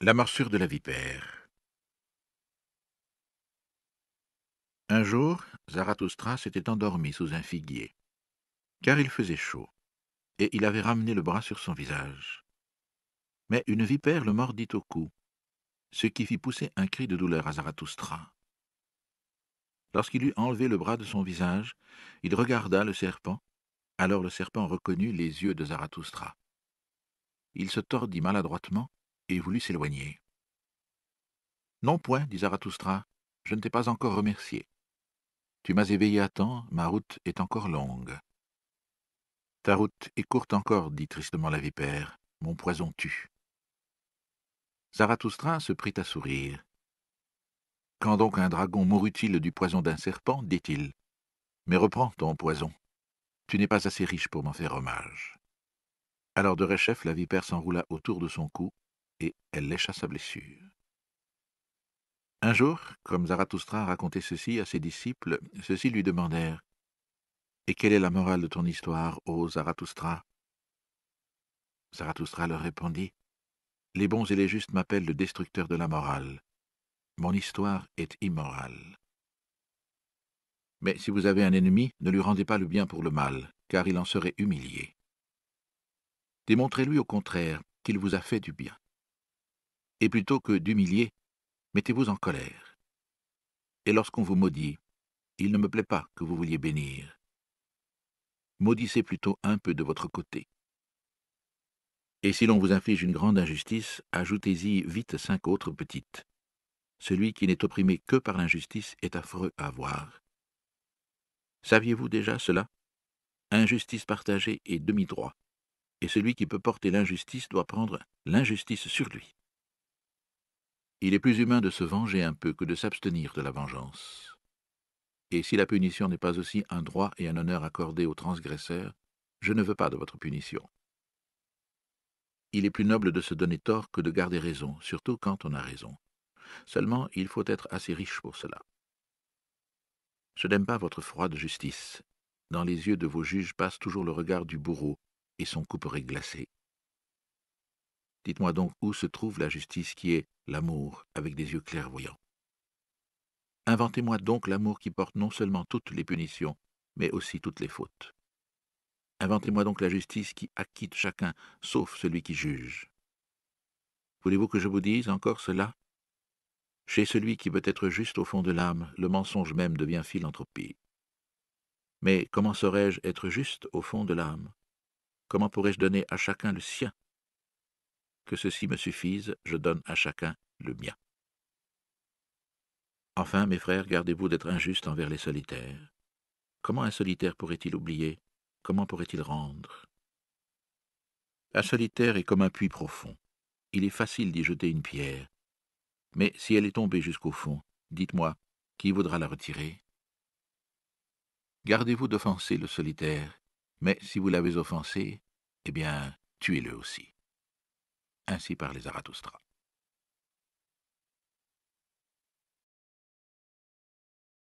La morsure de la vipère. Un jour, Zarathustra s'était endormi sous un figuier, car il faisait chaud, et il avait ramené le bras sur son visage. Mais une vipère le mordit au cou, ce qui fit pousser un cri de douleur à Zarathustra. Lorsqu'il eut enlevé le bras de son visage, il regarda le serpent, alors le serpent reconnut les yeux de Zarathustra. Il se tordit maladroitement voulu s'éloigner. Non point, dit Zarathustra, je ne t'ai pas encore remercié. Tu m'as éveillé à temps, ma route est encore longue. Ta route est courte encore, dit tristement la vipère, mon poison tue. Zarathustra se prit à sourire. Quand donc un dragon mourut-il du poison d'un serpent dit-il. Mais reprends ton poison. Tu n'es pas assez riche pour m'en faire hommage. Alors de Réchef, la vipère s'enroula autour de son cou, et elle lécha sa blessure. Un jour, comme Zarathustra racontait ceci à ses disciples, ceux-ci lui demandèrent Et quelle est la morale de ton histoire, ô Zarathustra Zarathustra leur répondit Les bons et les justes m'appellent le destructeur de la morale. Mon histoire est immorale. Mais si vous avez un ennemi, ne lui rendez pas le bien pour le mal, car il en serait humilié. Démontrez-lui au contraire qu'il vous a fait du bien et plutôt que d'humilier, mettez-vous en colère. Et lorsqu'on vous maudit, il ne me plaît pas que vous vouliez bénir. Maudissez plutôt un peu de votre côté. Et si l'on vous inflige une grande injustice, ajoutez-y vite cinq autres petites. Celui qui n'est opprimé que par l'injustice est affreux à voir. Saviez-vous déjà cela Injustice partagée est demi-droit. Et celui qui peut porter l'injustice doit prendre l'injustice sur lui il est plus humain de se venger un peu que de s'abstenir de la vengeance. Et si la punition n'est pas aussi un droit et un honneur accordé aux transgresseurs, je ne veux pas de votre punition. Il est plus noble de se donner tort que de garder raison, surtout quand on a raison. Seulement, il faut être assez riche pour cela. Je n'aime pas votre froide justice. Dans les yeux de vos juges passe toujours le regard du bourreau, et son couperet glacé. Dites-moi donc où se trouve la justice qui est l'amour avec des yeux clairvoyants. Inventez-moi donc l'amour qui porte non seulement toutes les punitions, mais aussi toutes les fautes. Inventez-moi donc la justice qui acquitte chacun, sauf celui qui juge. Voulez-vous que je vous dise encore cela Chez celui qui peut être juste au fond de l'âme, le mensonge même devient philanthropie. Mais comment saurais-je être juste au fond de l'âme Comment pourrais-je donner à chacun le sien que ceci me suffise, je donne à chacun le mien. Enfin, mes frères, gardez-vous d'être injustes envers les solitaires. Comment un solitaire pourrait-il oublier Comment pourrait-il rendre Un solitaire est comme un puits profond. Il est facile d'y jeter une pierre. Mais si elle est tombée jusqu'au fond, dites-moi, qui voudra la retirer Gardez-vous d'offenser le solitaire, mais si vous l'avez offensé, eh bien, tuez-le aussi ainsi par les Aratustra.